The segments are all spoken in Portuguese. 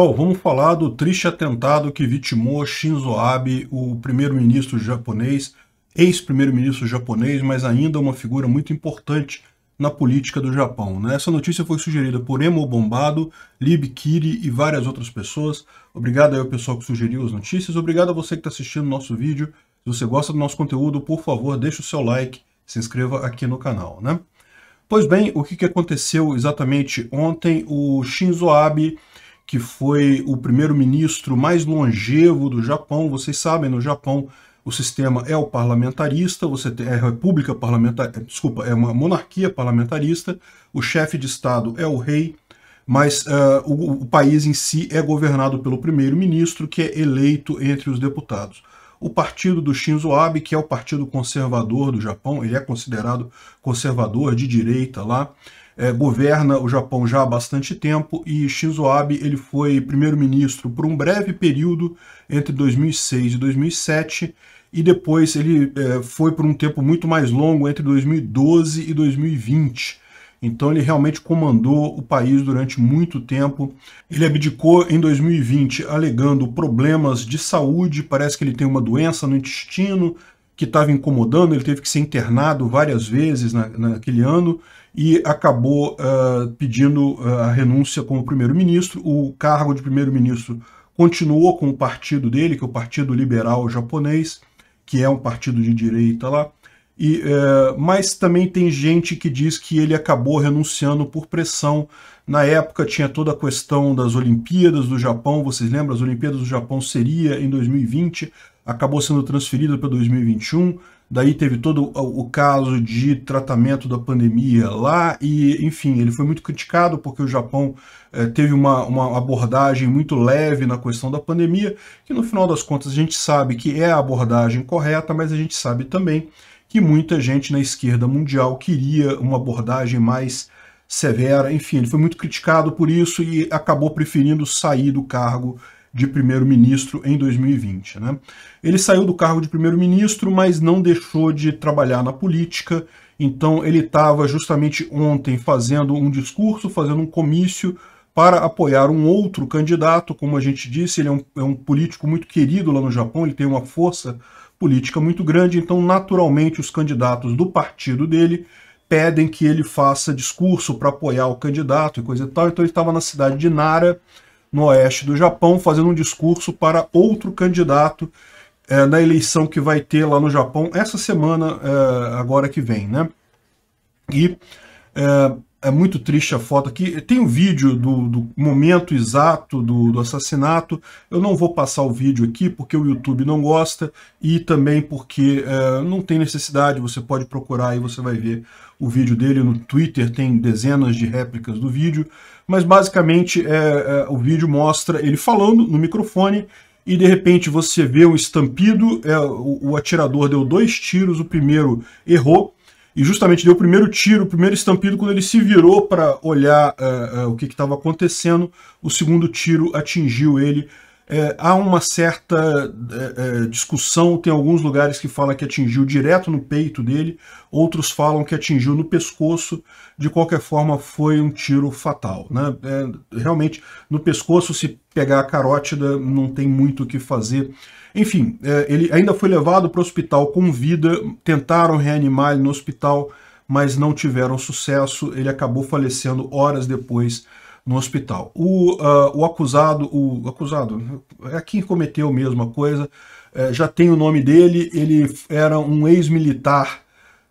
Bom, vamos falar do triste atentado que vitimou Shinzo Abe, o primeiro-ministro japonês, ex-primeiro-ministro japonês, mas ainda uma figura muito importante na política do Japão. Né? Essa notícia foi sugerida por Emo Bombado, Lib Kiri e várias outras pessoas. Obrigado aí ao pessoal que sugeriu as notícias. Obrigado a você que está assistindo o nosso vídeo. Se você gosta do nosso conteúdo, por favor, deixe o seu like, se inscreva aqui no canal. Né? Pois bem, o que aconteceu exatamente ontem? O Shinzo Abe que foi o primeiro-ministro mais longevo do Japão. Vocês sabem, no Japão o sistema é o parlamentarista, você tem, é república parlamentar, é, desculpa, é uma monarquia parlamentarista, o chefe de estado é o rei, mas uh, o, o país em si é governado pelo primeiro-ministro, que é eleito entre os deputados. O partido do Shinzo Abe, que é o partido conservador do Japão, ele é considerado conservador de direita lá, é, governa o Japão já há bastante tempo e Shinzo Abe ele foi primeiro-ministro por um breve período entre 2006 e 2007 e depois ele é, foi por um tempo muito mais longo entre 2012 e 2020. Então ele realmente comandou o país durante muito tempo. Ele abdicou em 2020, alegando problemas de saúde, parece que ele tem uma doença no intestino, que estava incomodando, ele teve que ser internado várias vezes na, naquele ano e acabou uh, pedindo a renúncia como primeiro-ministro. O cargo de primeiro-ministro continuou com o partido dele, que é o Partido Liberal Japonês, que é um partido de direita lá. E, uh, mas também tem gente que diz que ele acabou renunciando por pressão. Na época tinha toda a questão das Olimpíadas do Japão, vocês lembram? As Olimpíadas do Japão seria em 2020 acabou sendo transferido para 2021. Daí teve todo o caso de tratamento da pandemia lá, e enfim, ele foi muito criticado porque o Japão eh, teve uma, uma abordagem muito leve na questão da pandemia, que no final das contas a gente sabe que é a abordagem correta, mas a gente sabe também que muita gente na esquerda mundial queria uma abordagem mais severa. Enfim, ele foi muito criticado por isso e acabou preferindo sair do cargo de primeiro-ministro em 2020. Né? Ele saiu do cargo de primeiro-ministro, mas não deixou de trabalhar na política. Então ele estava justamente ontem fazendo um discurso, fazendo um comício para apoiar um outro candidato. Como a gente disse, ele é um, é um político muito querido lá no Japão, ele tem uma força política muito grande, então naturalmente os candidatos do partido dele pedem que ele faça discurso para apoiar o candidato e coisa e tal. Então ele estava na cidade de Nara, no oeste do Japão, fazendo um discurso para outro candidato é, na eleição que vai ter lá no Japão essa semana, é, agora que vem, né? E é, é, muito triste a foto aqui. Tem um vídeo do, do momento exato do, do, assassinato. Eu não vou passar o vídeo aqui porque o YouTube não gosta e também porque é, não tem necessidade. Você pode procurar e você vai ver o vídeo dele no Twitter. Tem dezenas de réplicas do vídeo mas basicamente é, é, o vídeo mostra ele falando no microfone e de repente você vê um estampido, é, o, o, atirador deu dois tiros, o primeiro errou, e justamente deu o primeiro tiro, o primeiro estampido, quando ele se virou para olhar é, é, o que estava acontecendo, o segundo tiro atingiu ele é, há uma certa é, é, discussão, tem alguns lugares que falam que atingiu direto no peito dele, outros falam que atingiu no pescoço, de qualquer forma foi um tiro fatal. Né? É, realmente, no pescoço, se pegar a carótida, não tem muito o que fazer. Enfim, é, ele ainda foi levado para o hospital com vida, tentaram reanimar ele no hospital, mas não tiveram sucesso, ele acabou falecendo horas depois no hospital. O, uh, o acusado, o acusado, é quem cometeu mesmo a mesma coisa, é, já tem o nome dele, ele era um ex-militar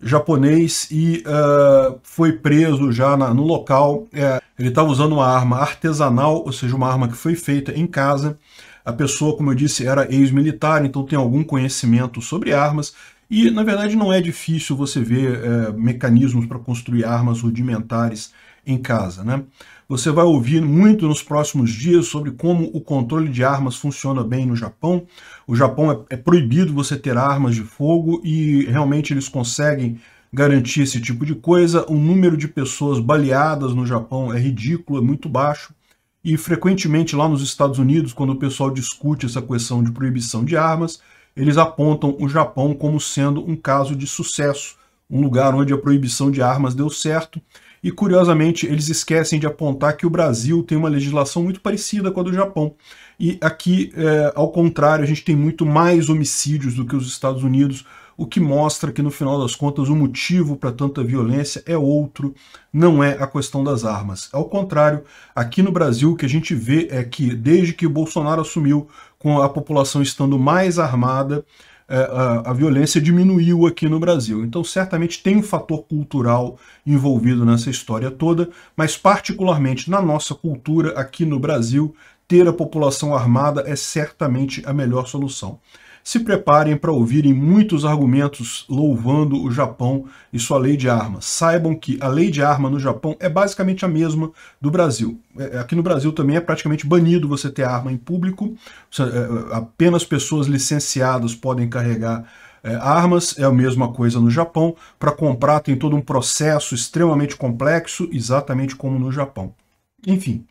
japonês e uh, foi preso já na, no local. É, ele estava usando uma arma artesanal, ou seja, uma arma que foi feita em casa. A pessoa, como eu disse, era ex-militar, então tem algum conhecimento sobre armas. E, na verdade, não é difícil você ver é, mecanismos para construir armas rudimentares em casa, né? Você vai ouvir muito nos próximos dias sobre como o controle de armas funciona bem no Japão. O Japão é, é proibido você ter armas de fogo e realmente eles conseguem garantir esse tipo de coisa. O número de pessoas baleadas no Japão é ridículo, é muito baixo. E frequentemente lá nos Estados Unidos, quando o pessoal discute essa questão de proibição de armas, eles apontam o Japão como sendo um caso de sucesso, um lugar onde a proibição de armas deu certo. E curiosamente, eles esquecem de apontar que o Brasil tem uma legislação muito parecida com a do Japão. E aqui, é, ao contrário, a gente tem muito mais homicídios do que os Estados Unidos, o que mostra que no final das contas o motivo para tanta violência é outro, não é a questão das armas. Ao contrário, aqui no Brasil o que a gente vê é que desde que o Bolsonaro assumiu, com a população estando mais armada, é, a, violência diminuiu aqui no Brasil. Então, certamente tem um fator cultural envolvido nessa história toda, mas, particularmente na nossa cultura aqui no Brasil, ter a população armada é certamente a melhor solução se preparem para ouvirem muitos argumentos louvando o Japão e sua lei de armas. Saibam que a lei de arma no Japão é basicamente a mesma do Brasil. É, é, aqui no Brasil também é praticamente banido você ter arma em público, é, apenas pessoas licenciadas podem carregar é, armas é a mesma coisa no Japão. Para comprar tem todo um processo extremamente complexo, exatamente como no Japão. Enfim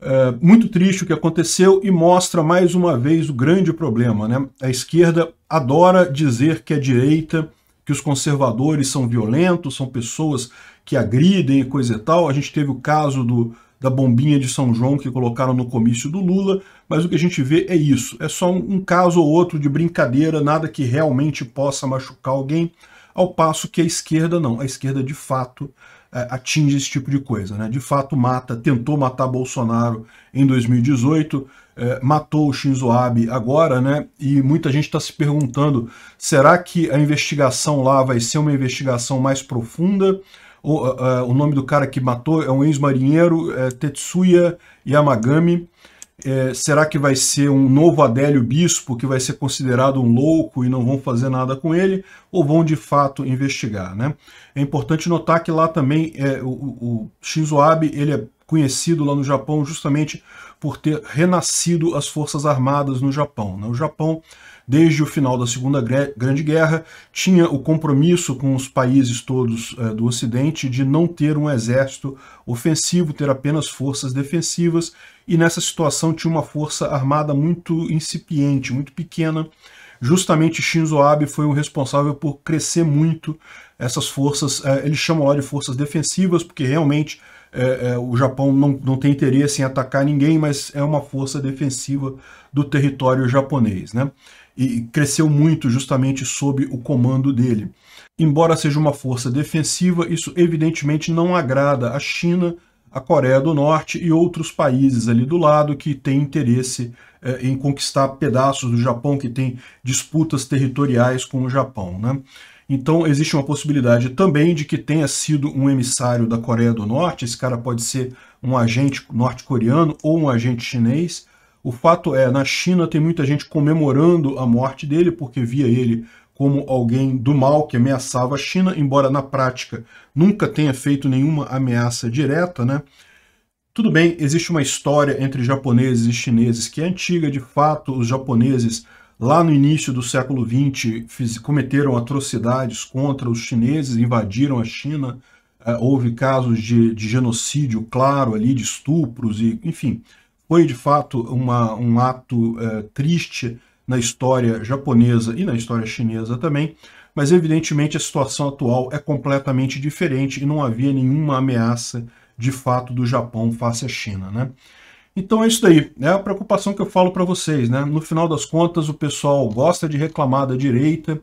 é, muito triste o que aconteceu e mostra mais uma vez o grande problema. Né? A esquerda adora dizer que a direita, que os conservadores são violentos, são pessoas que agridem e coisa e tal. A gente teve o caso do, da bombinha de São João que colocaram no comício do Lula, mas o que a gente vê é isso. É só um, um caso ou outro de brincadeira, nada que realmente possa machucar alguém, ao passo que a esquerda não. A esquerda, de fato, é, atinge esse tipo de coisa. Né? De fato, mata, tentou matar Bolsonaro em 2018, é, matou o Shinzo Abe agora, né? e muita gente está se perguntando, será que a investigação lá vai ser uma investigação mais profunda? O, uh, uh, o nome do cara que matou é um ex-marinheiro, é Tetsuya Yamagami, é, será que vai ser um novo Adélio Bispo que vai ser considerado um louco e não vão fazer nada com ele? Ou vão de fato investigar? Né? É importante notar que lá também é, o, o Shinzo Abe ele é conhecido lá no Japão justamente por ter renascido as forças armadas no Japão. Né? O Japão desde o final da Segunda Grande Guerra, tinha o compromisso com os países todos eh, do Ocidente de não ter um exército ofensivo, ter apenas forças defensivas, e nessa situação tinha uma força armada muito incipiente, muito pequena. Justamente Shinzo Abe foi o responsável por crescer muito essas forças, eh, eles chamam lá de forças defensivas, porque realmente é, é, o Japão não, não tem interesse em atacar ninguém, mas é uma força defensiva do território japonês. Né? e cresceu muito justamente sob o comando dele. Embora seja uma força defensiva, isso evidentemente não agrada a China, a Coreia do Norte e outros países ali do lado que têm interesse eh, em conquistar pedaços do Japão, que têm disputas territoriais com o Japão. Né? Então existe uma possibilidade também de que tenha sido um emissário da Coreia do Norte, esse cara pode ser um agente norte-coreano ou um agente chinês, o fato é, na China tem muita gente comemorando a morte dele, porque via ele como alguém do mal que ameaçava a China, embora na prática nunca tenha feito nenhuma ameaça direta, né? Tudo bem, existe uma história entre japoneses e chineses que é antiga, de fato, os japoneses lá no início do século XX cometeram atrocidades contra os chineses, invadiram a China, eh, houve casos de, de genocídio claro ali, de estupros, e, enfim, foi de fato uma, um ato eh, triste na história japonesa e na história chinesa também, mas evidentemente a situação atual é completamente diferente e não havia nenhuma ameaça de fato do Japão face à China, né? Então é isso daí, é a preocupação que eu falo para vocês, né? No final das contas, o pessoal gosta de reclamar da direita,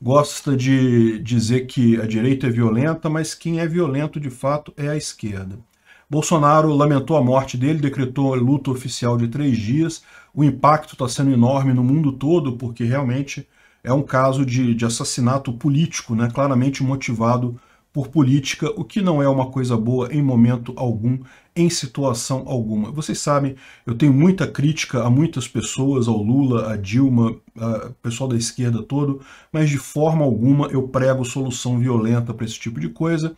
gosta de dizer que a direita é violenta, mas quem é violento de fato é a esquerda. Bolsonaro lamentou a morte dele, decretou luto oficial de três dias. O impacto está sendo enorme no mundo todo, porque realmente é um caso de, de assassinato político, né? claramente motivado por política, o que não é uma coisa boa em momento algum, em situação alguma. Vocês sabem, eu tenho muita crítica a muitas pessoas, ao Lula, a Dilma, a pessoal da esquerda todo, mas de forma alguma eu prego solução violenta para esse tipo de coisa.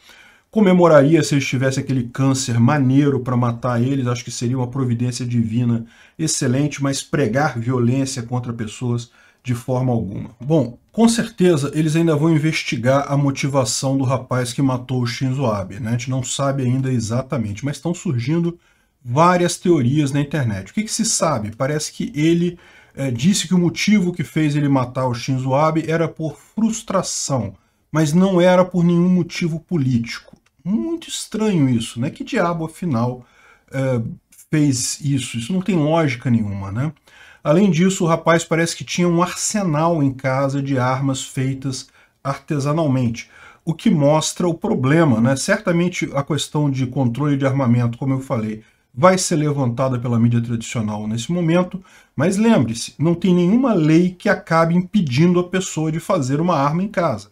Comemoraria se eles tivessem aquele câncer maneiro para matar eles, acho que seria uma providência divina excelente, mas pregar violência contra pessoas de forma alguma. Bom, com certeza eles ainda vão investigar a motivação do rapaz que matou o Shinzo Abe, né? A gente não sabe ainda exatamente, mas estão surgindo várias teorias na internet. O que, que se sabe? Parece que ele é, disse que o motivo que fez ele matar o Shinzo Abe era por frustração, mas não era por nenhum motivo político muito estranho isso, né? Que diabo, afinal, é, fez isso? Isso não tem lógica nenhuma, né? Além disso, o rapaz parece que tinha um arsenal em casa de armas feitas artesanalmente, o que mostra o problema, né? Certamente a questão de controle de armamento, como eu falei, vai ser levantada pela mídia tradicional nesse momento, mas lembre-se, não tem nenhuma lei que acabe impedindo a pessoa de fazer uma arma em casa.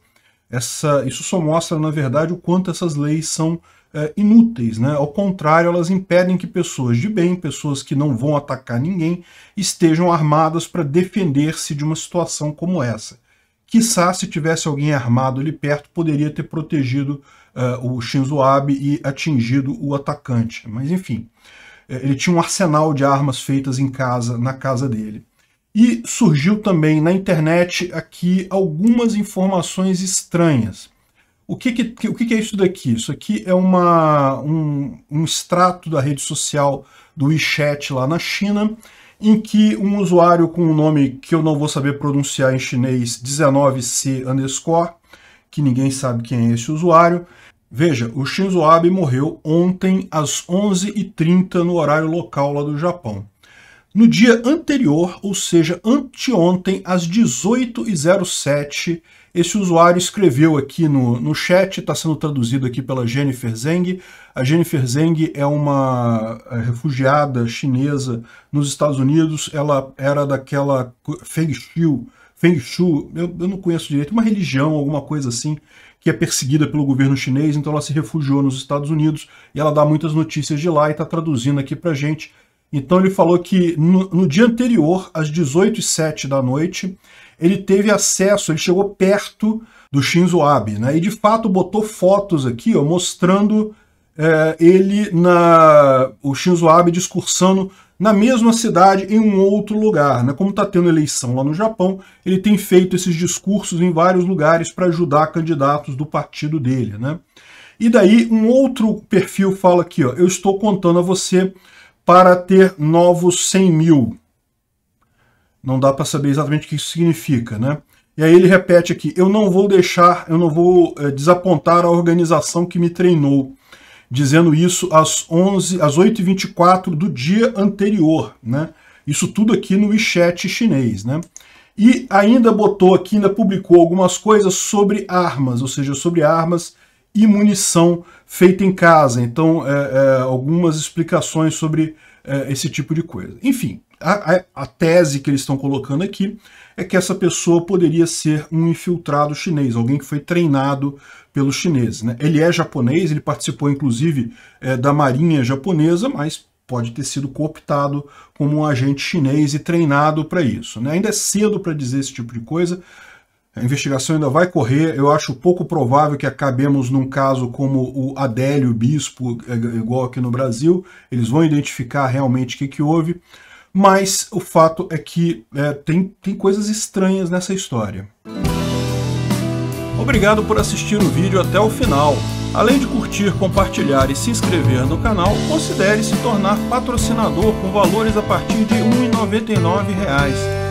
Essa, isso só mostra, na verdade, o quanto essas leis são é, inúteis. Né? Ao contrário, elas impedem que pessoas de bem, pessoas que não vão atacar ninguém, estejam armadas para defender-se de uma situação como essa. Quiçá, se tivesse alguém armado ali perto, poderia ter protegido uh, o Shinzo Abe e atingido o atacante. Mas, enfim, é, ele tinha um arsenal de armas feitas em casa, na casa dele. E surgiu também na internet aqui algumas informações estranhas. O que, que o que, que, é isso daqui? Isso aqui é uma, um, um extrato da rede social do WeChat lá na China, em que um usuário com o um nome que eu não vou saber pronunciar em chinês, 19C underscore, que ninguém sabe quem é esse usuário. Veja, o Shinzo Abe morreu ontem às 11h30 no horário local lá do Japão. No dia anterior, ou seja, anteontem, às 18h07, esse usuário escreveu aqui no, no chat, está sendo traduzido aqui pela Jennifer Zeng. A Jennifer Zeng é uma é, refugiada chinesa nos Estados Unidos, ela era daquela Feng Shui, Feng Shui, eu, eu não conheço direito, uma religião, alguma coisa assim, que é perseguida pelo governo chinês, então ela se refugiou nos Estados Unidos e ela dá muitas notícias de lá e está traduzindo aqui para gente. Então ele falou que no, no dia anterior, às 18 e 07 da noite, ele teve acesso, ele chegou perto do Shinzo Abe, né? E de fato botou fotos aqui, ó, mostrando é, ele na o Shinzo Abe discursando na mesma cidade em um outro lugar, né? Como está tendo eleição lá no Japão, ele tem feito esses discursos em vários lugares para ajudar candidatos do partido dele, né? E daí um outro perfil fala aqui, ó, eu estou contando a você para ter novos 100 mil. Não dá para saber exatamente o que isso significa, né? E aí ele repete aqui, eu não vou deixar, eu não vou é, desapontar a organização que me treinou, dizendo isso às 11, às 8h24 do dia anterior, né? Isso tudo aqui no WeChat chinês, né? E ainda botou aqui, ainda publicou algumas coisas sobre armas, ou seja, sobre armas e munição feita em casa. Então, é, é, algumas explicações sobre é, esse tipo de coisa. Enfim, a, a, a tese que eles estão colocando aqui é que essa pessoa poderia ser um infiltrado chinês, alguém que foi treinado pelos chineses. Né? Ele é japonês, ele participou inclusive é, da marinha japonesa, mas pode ter sido cooptado como um agente chinês e treinado para isso. Né? Ainda é cedo para dizer esse tipo de coisa, a investigação ainda vai correr. Eu acho pouco provável que acabemos num caso como o Adélio Bispo, é, é, igual aqui no Brasil. Eles vão identificar realmente o que, que houve. Mas o fato é que é, tem, tem coisas estranhas nessa história. Obrigado por assistir o vídeo até o final. Além de curtir, compartilhar e se inscrever no canal, considere se tornar patrocinador com valores a partir de R$ 1,99